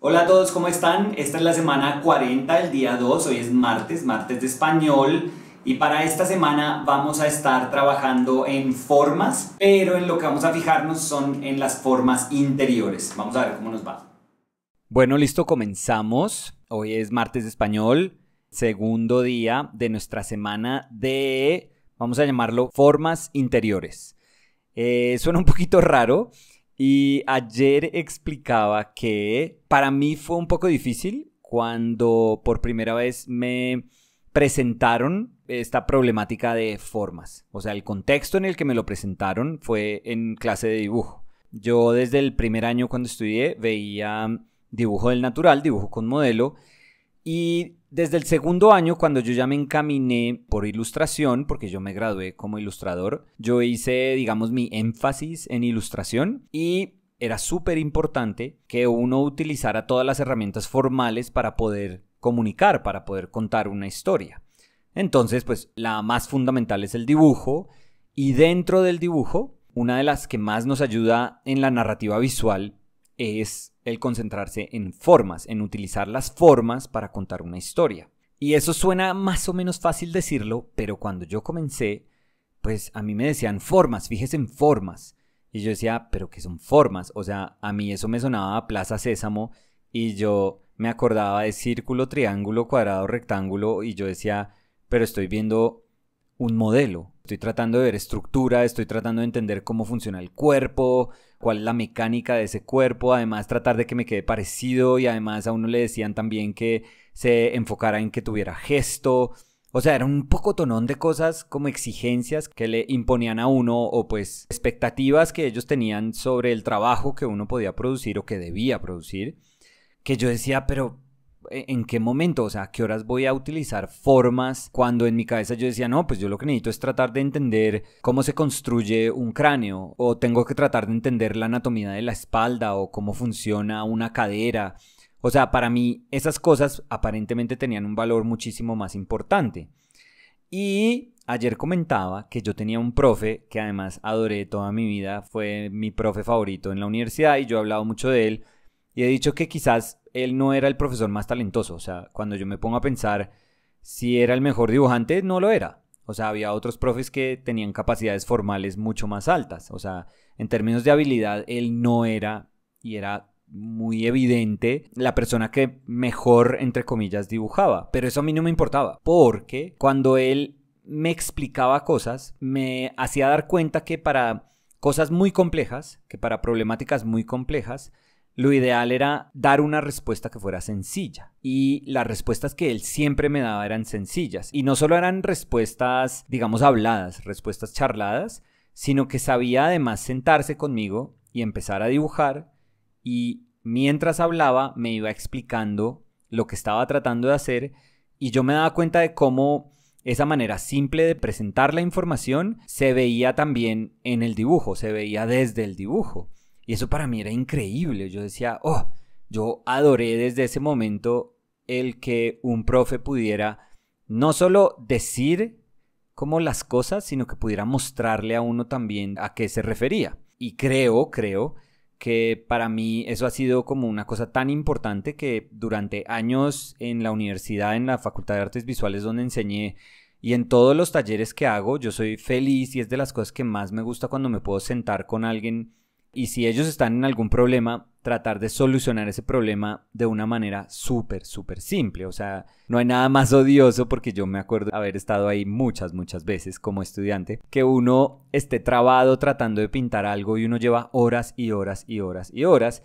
Hola a todos, ¿cómo están? Esta es la semana 40, el día 2, hoy es martes, martes de español. Y para esta semana vamos a estar trabajando en formas, pero en lo que vamos a fijarnos son en las formas interiores. Vamos a ver cómo nos va. Bueno, listo, comenzamos. Hoy es martes de español, segundo día de nuestra semana de, vamos a llamarlo, formas interiores. Eh, suena un poquito raro, y ayer explicaba que para mí fue un poco difícil cuando por primera vez me presentaron esta problemática de formas. O sea, el contexto en el que me lo presentaron fue en clase de dibujo. Yo desde el primer año cuando estudié veía dibujo del natural, dibujo con modelo, y desde el segundo año, cuando yo ya me encaminé por ilustración, porque yo me gradué como ilustrador, yo hice, digamos, mi énfasis en ilustración y era súper importante que uno utilizara todas las herramientas formales para poder comunicar, para poder contar una historia. Entonces, pues la más fundamental es el dibujo y dentro del dibujo, una de las que más nos ayuda en la narrativa visual es el concentrarse en formas, en utilizar las formas para contar una historia. Y eso suena más o menos fácil decirlo, pero cuando yo comencé, pues a mí me decían formas, fíjese en formas. Y yo decía, pero ¿qué son formas? O sea, a mí eso me sonaba Plaza Sésamo y yo me acordaba de círculo, triángulo, cuadrado, rectángulo y yo decía, pero estoy viendo un modelo. Estoy tratando de ver estructura, estoy tratando de entender cómo funciona el cuerpo, cuál es la mecánica de ese cuerpo, además tratar de que me quede parecido y además a uno le decían también que se enfocara en que tuviera gesto. O sea, era un poco tonón de cosas como exigencias que le imponían a uno o pues expectativas que ellos tenían sobre el trabajo que uno podía producir o que debía producir, que yo decía, pero e-, en qué momento, o sea, a qué horas voy a utilizar formas cuando en mi cabeza yo decía, no, pues yo lo que necesito es tratar de entender cómo se construye un cráneo o tengo que tratar de entender la anatomía de la espalda o cómo funciona una cadera. O sea, para mí esas cosas aparentemente tenían un valor muchísimo más importante. Y ayer comentaba que yo tenía un profe que además adoré toda mi vida, fue mi profe favorito en la universidad y yo he hablado mucho de él y he dicho que quizás él no era el profesor más talentoso. O sea, cuando yo me pongo a pensar si era el mejor dibujante, no lo era. O sea, había otros profes que tenían capacidades formales mucho más altas. O sea, en términos de habilidad, él no era y era muy evidente la persona que mejor, entre comillas, dibujaba. Pero eso a mí no me importaba, porque cuando él me explicaba cosas, me hacía dar cuenta que para cosas muy complejas, que para problemáticas muy complejas, lo ideal era dar una respuesta que fuera sencilla. Y las respuestas que él siempre me daba eran sencillas. Y no solo eran respuestas, digamos, habladas, respuestas charladas, sino que sabía además sentarse conmigo y empezar a dibujar. Y mientras hablaba me iba explicando lo que estaba tratando de hacer. Y yo me daba cuenta de cómo esa manera simple de presentar la información se veía también en el dibujo, se veía desde el dibujo. Y eso para mí era increíble. Yo decía, oh, yo adoré desde ese momento el que un profe pudiera no solo decir como las cosas, sino que pudiera mostrarle a uno también a qué se refería. Y creo, creo que para mí eso ha sido como una cosa tan importante que durante años en la universidad, en la Facultad de Artes Visuales donde enseñé y en todos los talleres que hago, yo soy feliz y es de las cosas que más me gusta cuando me puedo sentar con alguien y si ellos están en algún problema, tratar de solucionar ese problema de una manera súper, súper simple. O sea, no hay nada más odioso porque yo me acuerdo haber estado ahí muchas, muchas veces como estudiante, que uno esté trabado tratando de pintar algo y uno lleva horas y horas y horas y horas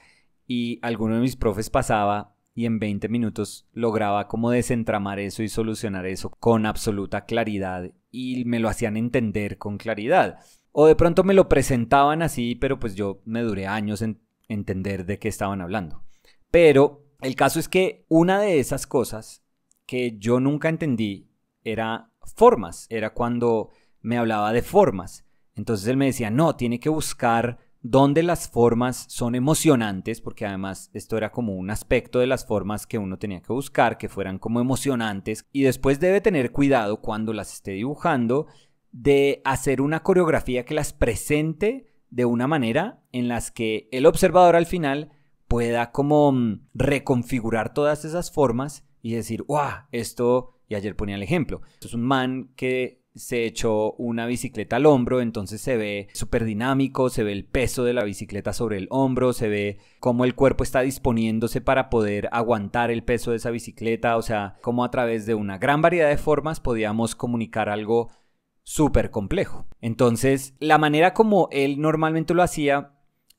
y alguno de mis profes pasaba y en 20 minutos lograba como desentramar eso y solucionar eso con absoluta claridad y me lo hacían entender con claridad. O de pronto me lo presentaban así, pero pues yo me duré años en entender de qué estaban hablando. Pero el caso es que una de esas cosas que yo nunca entendí era formas, era cuando me hablaba de formas. Entonces él me decía, no, tiene que buscar dónde las formas son emocionantes, porque además esto era como un aspecto de las formas que uno tenía que buscar, que fueran como emocionantes, y después debe tener cuidado cuando las esté dibujando de hacer una coreografía que las presente de una manera en las que el observador al final pueda como mm, reconfigurar todas esas formas y decir, wow, Esto, y ayer ponía el ejemplo, es un man que se echó una bicicleta al hombro, entonces se ve súper dinámico, se ve el peso de la bicicleta sobre el hombro, se ve cómo el cuerpo está disponiéndose para poder aguantar el peso de esa bicicleta, o sea, cómo a través de una gran variedad de formas podíamos comunicar algo súper complejo. Entonces, la manera como él normalmente lo hacía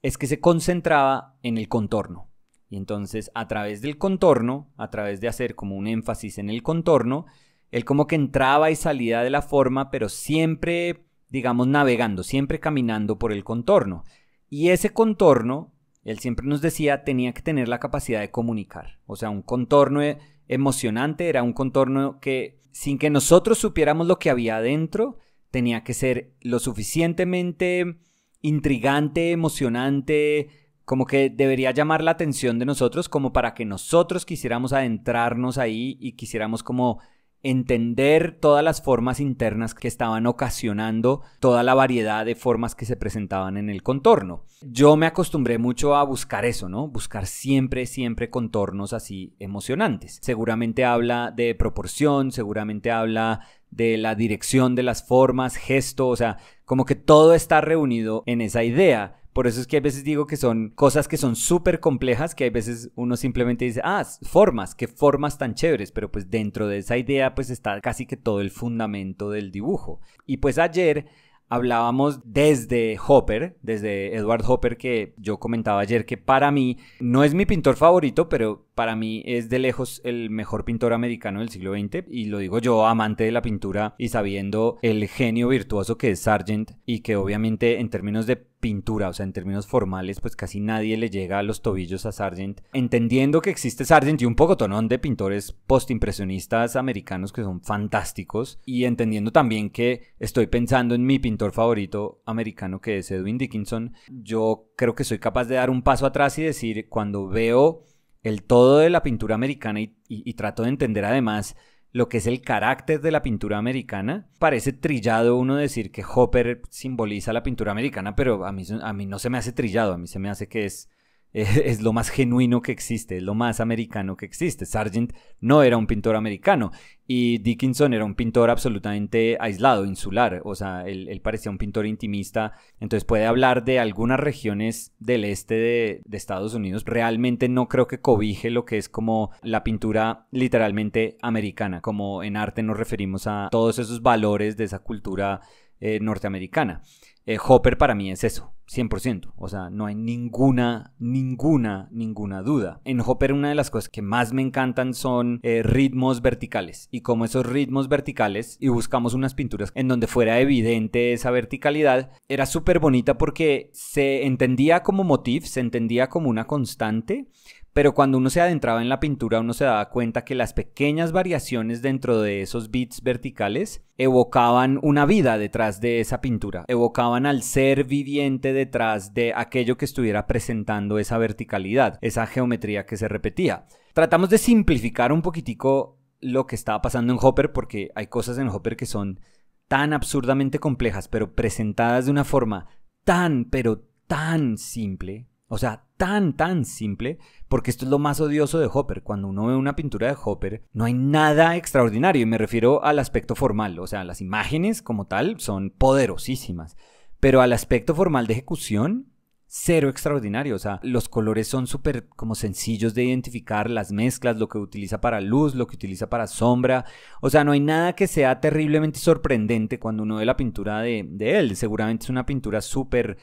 es que se concentraba en el contorno. Y entonces, a través del contorno, a través de hacer como un énfasis en el contorno, él como que entraba y salía de la forma, pero siempre, digamos, navegando, siempre caminando por el contorno. Y ese contorno, él siempre nos decía, tenía que tener la capacidad de comunicar. O sea, un contorno... De, emocionante, era un contorno que sin que nosotros supiéramos lo que había adentro, tenía que ser lo suficientemente intrigante, emocionante, como que debería llamar la atención de nosotros como para que nosotros quisiéramos adentrarnos ahí y quisiéramos como entender todas las formas internas que estaban ocasionando toda la variedad de formas que se presentaban en el contorno. Yo me acostumbré mucho a buscar eso, ¿no? Buscar siempre, siempre contornos así emocionantes. Seguramente habla de proporción, seguramente habla de la dirección de las formas, gesto, o sea, como que todo está reunido en esa idea por eso es que a veces digo que son cosas que son súper complejas, que a veces uno simplemente dice, ah, formas, qué formas tan chéveres, pero pues dentro de esa idea pues está casi que todo el fundamento del dibujo. Y pues ayer hablábamos desde Hopper, desde Edward Hopper, que yo comentaba ayer que para mí no es mi pintor favorito, pero para mí es de lejos el mejor pintor americano del siglo XX, y lo digo yo, amante de la pintura y sabiendo el genio virtuoso que es Sargent, y que obviamente en términos de pintura, o sea, en términos formales, pues casi nadie le llega a los tobillos a Sargent, entendiendo que existe Sargent y un poco tonón de pintores postimpresionistas americanos que son fantásticos, y entendiendo también que estoy pensando en mi pintor favorito americano que es Edwin Dickinson, yo creo que soy capaz de dar un paso atrás y decir, cuando veo el todo de la pintura americana y trato de entender además lo que es el carácter de la pintura americana. Parece trillado uno decir que Hopper simboliza la pintura americana, pero a mí, a mí no se me hace trillado, a mí se me hace que es es, lo más genuino que existe, es lo más americano que existe. Sargent no era un pintor americano y Dickinson era un pintor absolutamente aislado, insular, o sea, él, parecía un pintor intimista, entonces puede hablar de algunas regiones del este de, Estados Unidos. Realmente no creo que cobije lo que es como la pintura literalmente americana, como en arte nos referimos a todos esos valores de esa cultura eh, norteamericana. Eh, Hopper para mí es eso, 100%, o sea, no hay ninguna, ninguna, ninguna duda. En Hopper una de las cosas que más me encantan son eh, ritmos verticales y como esos ritmos verticales y buscamos unas pinturas en donde fuera evidente esa verticalidad, era súper bonita porque se entendía como motif, se entendía como una constante, pero cuando uno se adentraba en la pintura uno se daba cuenta que las pequeñas variaciones dentro de esos bits verticales evocaban una vida detrás de esa pintura, evocaban al ser viviente detrás de aquello que estuviera presentando esa verticalidad, esa geometría que se repetía. Tratamos de simplificar un poquitico lo que estaba pasando en Hopper porque hay cosas en Hopper que son tan absurdamente complejas pero presentadas de una forma tan pero tan simple, o sea, tan, tan simple, porque esto es lo más odioso de Hopper. Cuando uno ve una pintura de Hopper, no hay nada extraordinario, y me refiero al aspecto formal, o sea, las imágenes como tal son poderosísimas, pero al aspecto formal de ejecución, cero extraordinario. O sea, los colores son súper como sencillos de identificar, las mezclas, lo que utiliza para luz, lo que utiliza para sombra. O sea, no hay nada que sea terriblemente sorprendente cuando uno ve la pintura de, de él. Seguramente es una pintura súper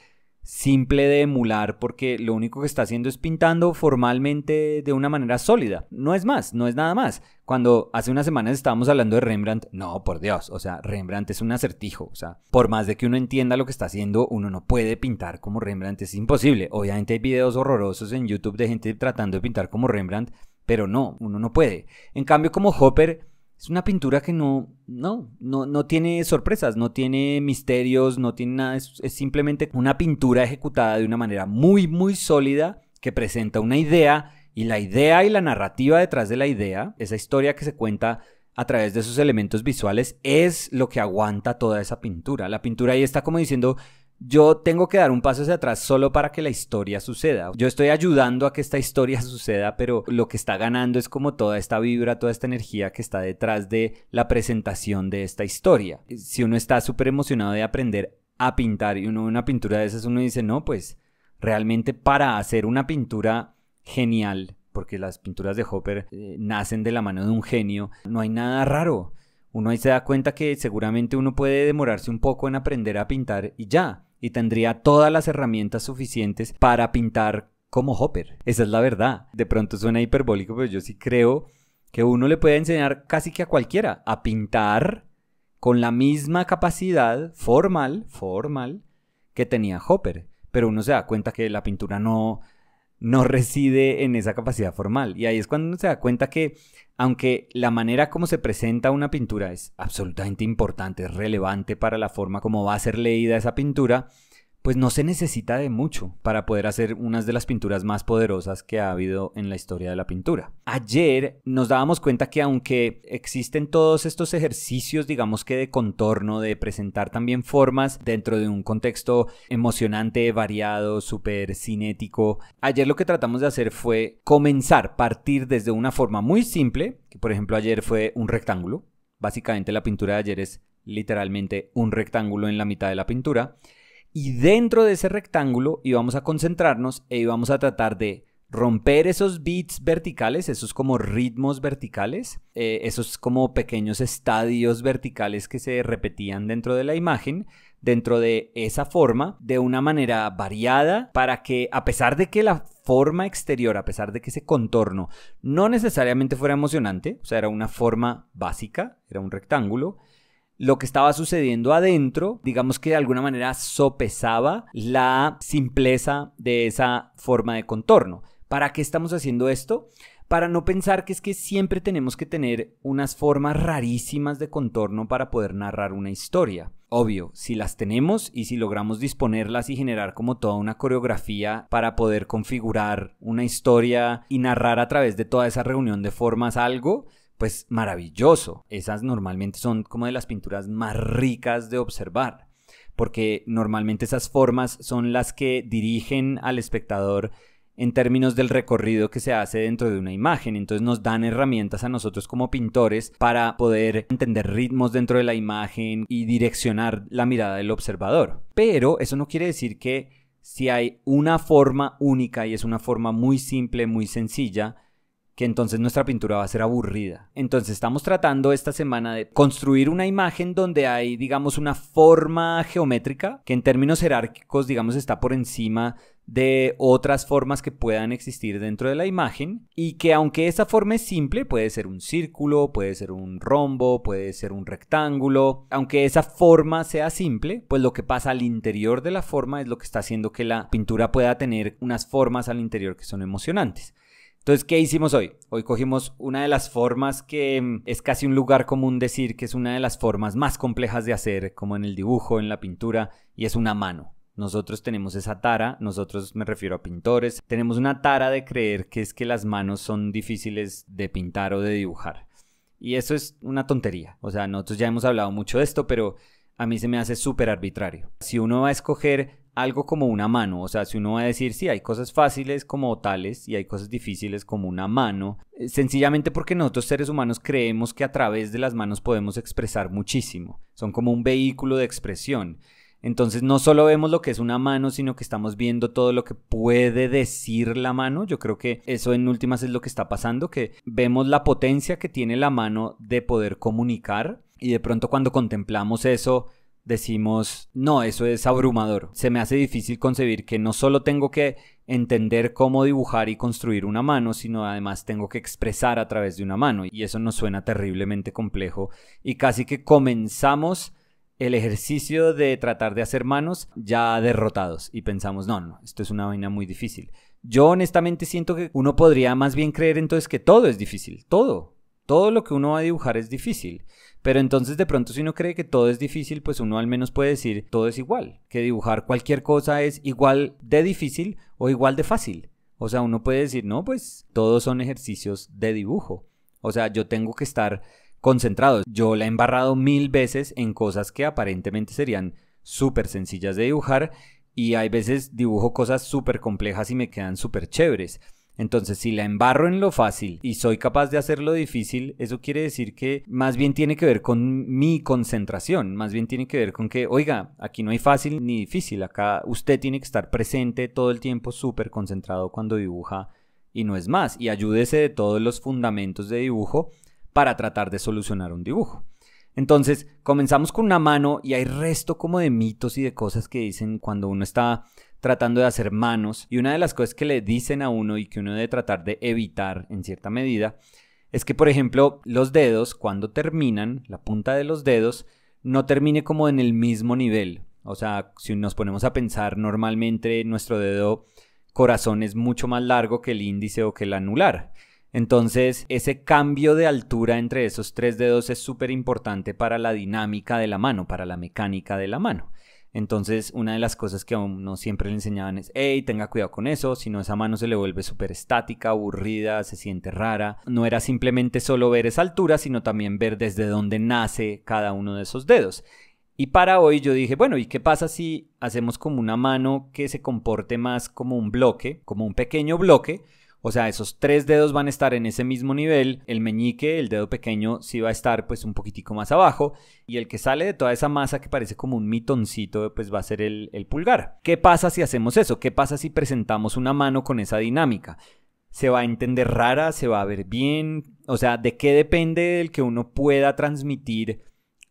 simple de emular porque lo único que está haciendo es pintando formalmente de una manera sólida. No es más, no es nada más. Cuando hace unas semanas estábamos hablando de Rembrandt, no, por Dios, o sea, Rembrandt es un acertijo, o sea, por más de que uno entienda lo que está haciendo, uno no puede pintar como Rembrandt, es imposible. Obviamente hay videos horrorosos en YouTube de gente tratando de pintar como Rembrandt, pero no, uno no puede. En cambio, como Hopper, es una pintura que no, no, no, tiene sorpresas, no tiene misterios, no tiene nada, es, simplemente una pintura ejecutada de una manera muy, muy sólida que presenta una idea y la idea y la narrativa detrás de la idea, esa historia que se cuenta a través de esos elementos visuales, es lo que aguanta toda esa pintura. La pintura ahí está como diciendo, yo tengo que dar un paso hacia atrás solo para que la historia suceda. Yo estoy ayudando a que esta historia suceda, pero lo que está ganando es como toda esta vibra, toda esta energía que está detrás de la presentación de esta historia. Si uno está súper emocionado de aprender a pintar y uno una pintura de esas, uno dice, no, pues realmente para hacer una pintura genial, porque las pinturas de Hopper eh, nacen de la mano de un genio, no hay nada raro. Uno ahí se da cuenta que seguramente uno puede demorarse un poco en aprender a pintar y ya, y tendría todas las herramientas suficientes para pintar como Hopper. Esa es la verdad. De pronto suena hiperbólico, pero yo sí creo que uno le puede enseñar casi que a cualquiera a pintar con la misma capacidad formal, formal, que tenía Hopper. Pero uno se da cuenta que la pintura no, no reside en esa capacidad formal. Y ahí es cuando uno se da cuenta que, aunque la manera como se presenta una pintura es absolutamente importante, es relevante para la forma como va a ser leída esa pintura, pues no se necesita de mucho para poder hacer unas de las pinturas más poderosas que ha habido en la historia de la pintura. Ayer nos dábamos cuenta que aunque existen todos estos ejercicios, digamos que de contorno, de presentar también formas dentro de un contexto emocionante, variado, súper cinético, ayer lo que tratamos de hacer fue comenzar, partir desde una forma muy simple, que por ejemplo ayer fue un rectángulo. Básicamente la pintura de ayer es literalmente un rectángulo en la mitad de la pintura y dentro de ese rectángulo íbamos a concentrarnos e íbamos a tratar de romper esos bits verticales, esos como ritmos verticales, eh, esos como pequeños estadios verticales que se repetían dentro de la imagen, dentro de esa forma, de una manera variada, para que a pesar de que la forma exterior, a pesar de que ese contorno no necesariamente fuera emocionante, o sea, era una forma básica, era un rectángulo, lo que estaba sucediendo adentro, digamos que de alguna manera sopesaba la simpleza de esa forma de contorno. ¿Para qué estamos haciendo esto? Para no pensar que es que siempre tenemos que tener unas formas rarísimas de contorno para poder narrar una historia. Obvio, si las tenemos y si logramos disponerlas y generar como toda una coreografía para poder configurar una historia y narrar a través de toda esa reunión de formas algo, pues maravilloso. Esas normalmente son como de las pinturas más ricas de observar, porque normalmente esas formas son las que dirigen al espectador en términos del recorrido que se hace dentro de una imagen. Entonces nos dan herramientas a nosotros como pintores para poder entender ritmos dentro de la imagen y direccionar la mirada del observador. Pero eso no quiere decir que si hay una forma única y es una forma muy simple, muy sencilla, que entonces nuestra pintura va a ser aburrida. Entonces estamos tratando esta semana de construir una imagen donde hay, digamos, una forma geométrica que en términos jerárquicos, digamos, está por encima de otras formas que puedan existir dentro de la imagen y que aunque esa forma es simple, puede ser un círculo, puede ser un rombo, puede ser un rectángulo, aunque esa forma sea simple, pues lo que pasa al interior de la forma es lo que está haciendo que la pintura pueda tener unas formas al interior que son emocionantes. Entonces, ¿qué hicimos hoy? Hoy cogimos una de las formas que mm, es casi un lugar común decir que es una de las formas más complejas de hacer, como en el dibujo, en la pintura, y es una mano. Nosotros tenemos esa tara, nosotros me refiero a pintores, tenemos una tara de creer que es que las manos son difíciles de pintar o de dibujar. Y eso es una tontería. O sea, nosotros ya hemos hablado mucho de esto, pero a mí se me hace súper arbitrario. Si uno va a escoger algo como una mano. O sea, si uno va a decir, sí, hay cosas fáciles como tales y hay cosas difíciles como una mano, eh, sencillamente porque nosotros seres humanos creemos que a través de las manos podemos expresar muchísimo. Son como un vehículo de expresión. Entonces no solo vemos lo que es una mano, sino que estamos viendo todo lo que puede decir la mano. Yo creo que eso en últimas es lo que está pasando, que vemos la potencia que tiene la mano de poder comunicar y de pronto cuando contemplamos eso decimos, no, eso es abrumador. Se me hace difícil concebir que no solo tengo que entender cómo dibujar y construir una mano, sino además tengo que expresar a través de una mano. Y eso nos suena terriblemente complejo. Y casi que comenzamos el ejercicio de tratar de hacer manos ya derrotados y pensamos, no, no, esto es una vaina muy difícil. Yo honestamente siento que uno podría más bien creer entonces que todo es difícil, todo, todo lo que uno va a dibujar es difícil. Pero entonces de pronto si uno cree que todo es difícil, pues uno al menos puede decir todo es igual, que dibujar cualquier cosa es igual de difícil o igual de fácil. O sea, uno puede decir, no, pues todos son ejercicios de dibujo. O sea, yo tengo que estar concentrado. Yo la he embarrado mil veces en cosas que aparentemente serían súper sencillas de dibujar y hay veces dibujo cosas súper complejas y me quedan súper chéveres. Entonces, si la embarro en lo fácil y soy capaz de hacer lo difícil, eso quiere decir que más bien tiene que ver con mi concentración, más bien tiene que ver con que, oiga, aquí no hay fácil ni difícil, acá usted tiene que estar presente todo el tiempo, súper concentrado cuando dibuja y no es más, y ayúdese de todos los fundamentos de dibujo para tratar de solucionar un dibujo. Entonces, comenzamos con una mano y hay resto como de mitos y de cosas que dicen cuando uno está tratando de hacer manos. Y una de las cosas que le dicen a uno y que uno debe tratar de evitar en cierta medida es que, por ejemplo, los dedos, cuando terminan, la punta de los dedos, no termine como en el mismo nivel. O sea, si nos ponemos a pensar, normalmente nuestro dedo corazón es mucho más largo que el índice o que el anular. Entonces, ese cambio de altura entre esos tres dedos es súper importante para la dinámica de la mano, para la mecánica de la mano. Entonces, una de las cosas que a uno siempre le enseñaban es, hey, tenga cuidado con eso, si no esa mano se le vuelve súper estática, aburrida, se siente rara. No era simplemente solo ver esa altura, sino también ver desde dónde nace cada uno de esos dedos. Y para hoy yo dije, bueno, ¿y qué pasa si hacemos como una mano que se comporte más como un bloque, como un pequeño bloque? O sea, esos tres dedos van a estar en ese mismo nivel, el meñique, el dedo pequeño, sí va a estar pues un poquitico más abajo, y el que sale de toda esa masa que parece como un mitoncito, pues va a ser el, pulgar. ¿Qué pasa si hacemos eso? ¿Qué pasa si presentamos una mano con esa dinámica? se va a entender rara, se va a ver bien, o sea, de qué depende el que uno pueda transmitir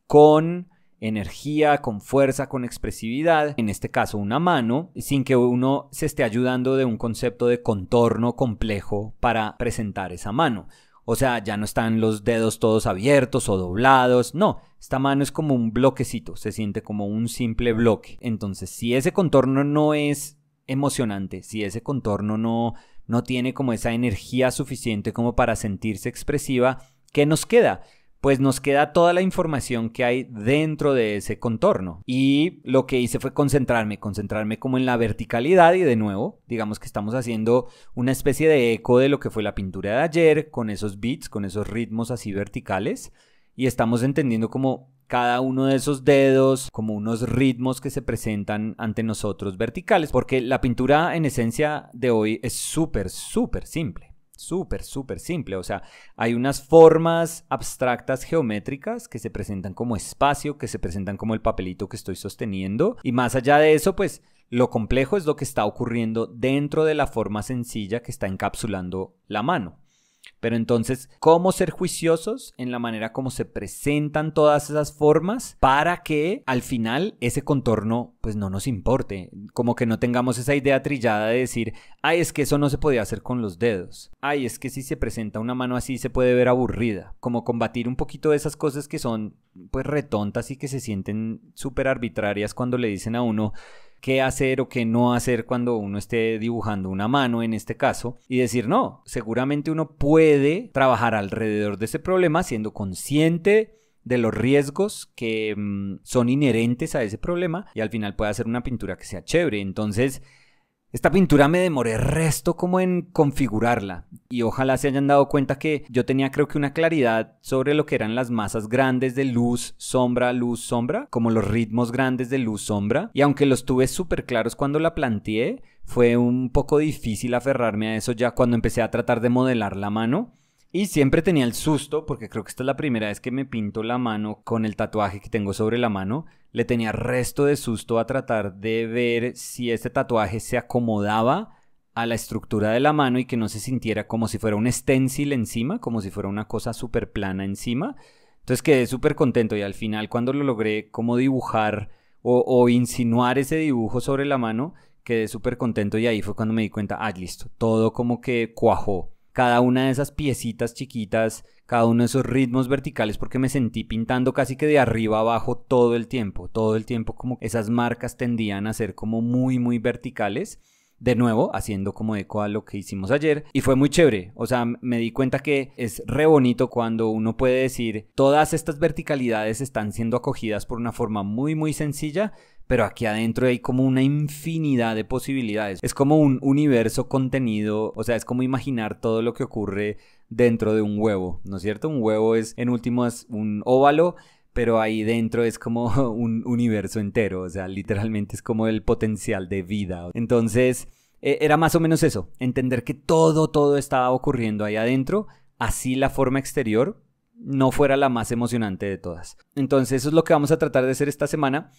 con energía, con fuerza, con expresividad, en este caso una mano, sin que uno se esté ayudando de un concepto de contorno complejo para presentar esa mano. O sea, ya no están los dedos todos abiertos o doblados, no, esta mano es como un bloquecito, se siente como un simple bloque. Entonces, si ese contorno no es emocionante, si ese contorno no, no tiene como esa energía suficiente como para sentirse expresiva, ¿qué nos queda? pues nos queda toda la información que hay dentro de ese contorno. Y lo que hice fue concentrarme, concentrarme como en la verticalidad y de nuevo, digamos que estamos haciendo una especie de eco de lo que fue la pintura de ayer, con esos beats, con esos ritmos así verticales. Y estamos entendiendo como cada uno de esos dedos, como unos ritmos que se presentan ante nosotros verticales, porque la pintura en esencia de hoy es súper, súper simple súper, súper simple. O sea, hay unas formas abstractas geométricas que se presentan como espacio, que se presentan como el papelito que estoy sosteniendo. Y más allá de eso, pues lo complejo es lo que está ocurriendo dentro de la forma sencilla que está encapsulando la mano. Pero entonces, ¿cómo ser juiciosos en la manera como se presentan todas esas formas para que al final ese contorno pues no nos importe? Como que no tengamos esa idea trillada de decir, ay, es que eso no se podía hacer con los dedos. Ay, es que si se presenta una mano así se puede ver aburrida. Como combatir un poquito de esas cosas que son pues retontas y que se sienten súper arbitrarias cuando le dicen a uno, qué hacer o qué no hacer cuando uno esté dibujando una mano en este caso y decir, no, seguramente uno puede trabajar alrededor de ese problema siendo consciente de los riesgos que mm, son inherentes a ese problema y al final puede hacer una pintura que sea chévere. Entonces, esta pintura me demoré resto como en configurarla y ojalá se hayan dado cuenta que yo tenía creo que una claridad sobre lo que eran las masas grandes de luz, sombra, luz, sombra, como los ritmos grandes de luz, sombra y aunque los tuve súper claros cuando la planteé, fue un poco difícil aferrarme a eso ya cuando empecé a tratar de modelar la mano y siempre tenía el susto, porque creo que esta es la primera vez que me pinto la mano con el tatuaje que tengo sobre la mano. Le tenía resto de susto a tratar de ver si ese tatuaje se acomodaba a la estructura de la mano y que no se sintiera como si fuera un stencil encima, como si fuera una cosa súper plana encima. Entonces quedé súper contento y al final cuando lo logré como dibujar o, o insinuar ese dibujo sobre la mano, quedé súper contento y ahí fue cuando me di cuenta, ah, listo, todo como que cuajó cada una de esas piecitas chiquitas, cada uno de esos ritmos verticales, porque me sentí pintando casi que de arriba abajo todo el tiempo, todo el tiempo como esas marcas tendían a ser como muy, muy verticales de nuevo, haciendo como eco a lo que hicimos ayer. Y fue muy chévere. O sea, me di cuenta que es re bonito cuando uno puede decir, todas estas verticalidades están siendo acogidas por una forma muy, muy sencilla, pero aquí adentro hay como una infinidad de posibilidades. Es como un universo contenido, o sea, es como imaginar todo lo que ocurre dentro de un huevo, ¿no es cierto? Un huevo es en último, es un óvalo pero ahí dentro es como un universo entero, o sea, literalmente es como el potencial de vida. Entonces, e, era más o menos eso, entender que todo, todo estaba ocurriendo ahí adentro, así la forma exterior no fuera la más emocionante de todas. Entonces, eso es lo que vamos a tratar de hacer esta semana,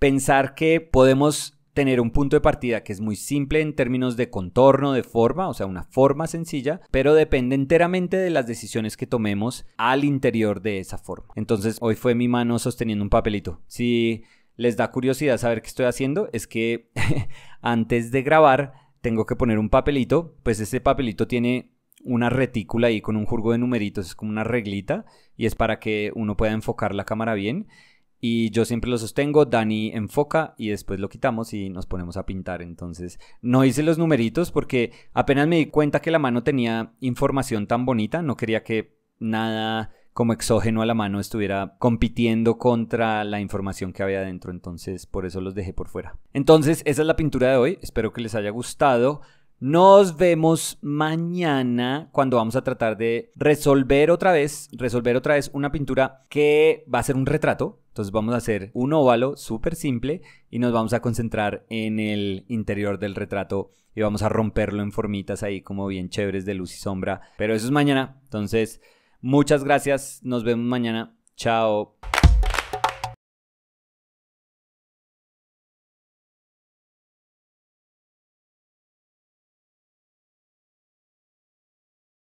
pensar que podemos tener un punto de partida que es muy simple en términos de contorno, de forma, o sea, una forma sencilla, pero depende enteramente de las decisiones que tomemos al interior de esa forma. Entonces, hoy fue mi mano sosteniendo un papelito. Si les da curiosidad saber qué estoy haciendo, es que antes de grabar tengo que poner un papelito, pues ese papelito tiene una retícula ahí con un jurgo de numeritos, es como una reglita y es para que uno pueda enfocar la cámara bien y yo siempre lo sostengo, Dani enfoca y después lo quitamos y nos ponemos a pintar. Entonces no hice los numeritos porque apenas me di cuenta que la mano tenía información tan bonita, no quería que nada como exógeno a la mano estuviera compitiendo contra la información que había adentro. entonces por eso los dejé por fuera. Entonces esa es la pintura de hoy, espero que les haya gustado. Nos vemos mañana cuando vamos a tratar de resolver otra vez, resolver otra vez una pintura que va a ser un retrato. Entonces vamos a hacer un óvalo súper simple y nos vamos a concentrar en el interior del retrato y vamos a romperlo en formitas ahí como bien chéveres de luz y sombra. Pero eso es mañana. Entonces, muchas gracias. Nos vemos mañana. Chao.